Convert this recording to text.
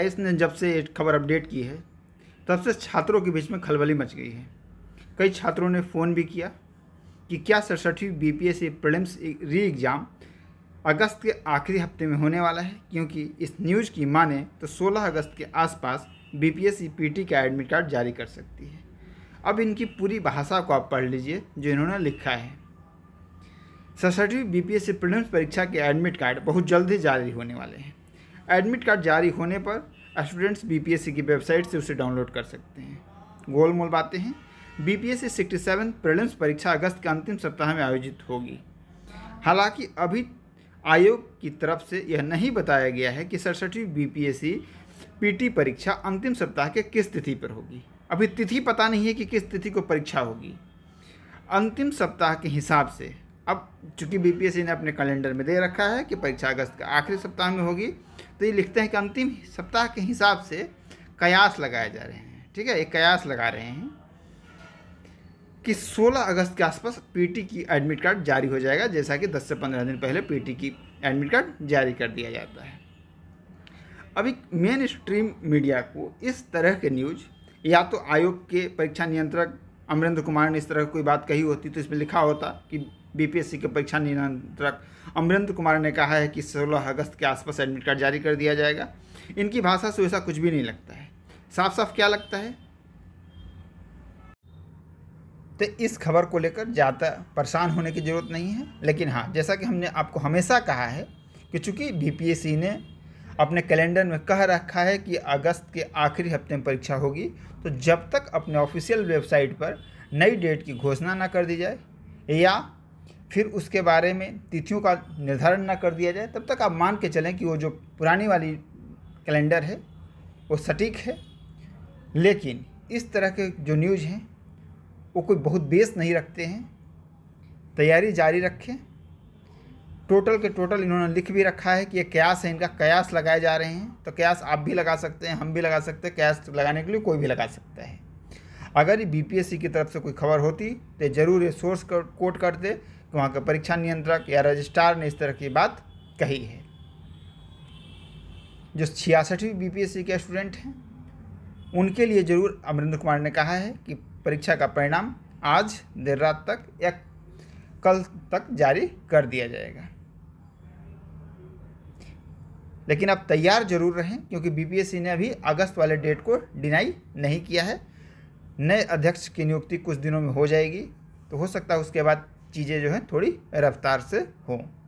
S ने जब से खबर अपडेट की है तब से छात्रों के बीच में खलबली मच गई है कई छात्रों ने फ़ोन भी किया कि क्या सड़सठवीं B P S prelims re exam अगस्त के आखिरी हफ्ते में होने वाला है क्योंकि इस न्यूज़ की माने तो 16 अगस्त के आसपास बी पी एस पीटी का एडमिट कार्ड जारी कर सकती है अब इनकी पूरी भाषा को आप पढ़ लीजिए जो इन्होंने लिखा है सड़सठवीं बी पी एस प्रिलिम्स परीक्षा के एडमिट कार्ड बहुत जल्द ही जारी होने वाले हैं एडमिट कार्ड जारी होने पर स्टूडेंट्स बीपीएससी की वेबसाइट से उसे डाउनलोड कर सकते हैं गोल मोल बातें हैं बीपीएससी सेवन प्रीलिम्स परीक्षा अगस्त के अंतिम सप्ताह में आयोजित होगी हालांकि अभी आयोग की तरफ से यह नहीं बताया गया है कि सड़सठवीं बी पीटी परीक्षा अंतिम सप्ताह के किस तिथि पर होगी अभी तिथि पता नहीं है कि किस तिथि को परीक्षा होगी अंतिम सप्ताह के हिसाब से अब चूंकि बीपीएससी ने अपने कैलेंडर में दे रखा है कि परीक्षा अगस्त का आखिरी सप्ताह में होगी तो ये लिखते हैं कि अंतिम सप्ताह के हिसाब से कयास लगाए जा रहे हैं ठीक है एक कयास लगा रहे हैं कि 16 अगस्त के आसपास पीटी की एडमिट कार्ड जारी हो जाएगा जैसा कि 10 से 15 दिन पहले पीटी की एडमिट कार्ड जारी कर दिया जाता है अभी मेन स्ट्रीम मीडिया को इस तरह के न्यूज या तो आयोग के परीक्षा नियंत्रक अमरेंद्र कुमार ने इस तरह कोई बात कही होती तो इसमें लिखा होता कि बीपीएससी के परीक्षा नियंत्रक अमरेंद्र कुमार ने कहा है कि 16 अगस्त के आसपास एडमिट कार्ड जारी कर दिया जाएगा इनकी भाषा से वैसा कुछ भी नहीं लगता है साफ साफ क्या लगता है तो इस खबर को लेकर ज़्यादा परेशान होने की ज़रूरत नहीं है लेकिन हाँ जैसा कि हमने आपको हमेशा कहा है कि चूँकि बीपीएससी ने अपने कैलेंडर में कह रखा है कि अगस्त के आखिरी हफ्ते में परीक्षा होगी तो जब तक अपने ऑफिशियल वेबसाइट पर नई डेट की घोषणा ना कर दी जाए या फिर उसके बारे में तिथियों का निर्धारण न कर दिया जाए तब तक आप मान के चलें कि वो जो पुरानी वाली कैलेंडर है वो सटीक है लेकिन इस तरह के जो न्यूज हैं वो कोई बहुत बेस नहीं रखते हैं तैयारी जारी रखें टोटल के टोटल इन्होंने लिख भी रखा है कि ये कयास है इनका कयास लगाए जा रहे हैं तो कयास आप भी लगा सकते हैं हम भी लगा सकते हैं कयास लगाने के लिए कोई भी लगा सकता है अगर ये बीपीएससी की तरफ से कोई खबर होती तो ज़रूर ये सोर्स कोट करते वहाँ के परीक्षा नियंत्रक या रजिस्ट्रार ने इस तरह की बात कही है जो छियासठवीं बीपीएससी के स्टूडेंट हैं उनके लिए जरूर अमरिंदर कुमार ने कहा है कि परीक्षा का परिणाम आज देर रात तक या कल तक जारी कर दिया जाएगा लेकिन आप तैयार जरूर रहें क्योंकि बीपीएससी ने अभी अगस्त वाले डेट को डिनाई नहीं किया है नए अध्यक्ष की नियुक्ति कुछ दिनों में हो जाएगी तो हो सकता है उसके बाद चीज़ें जो हैं थोड़ी रफ्तार से हों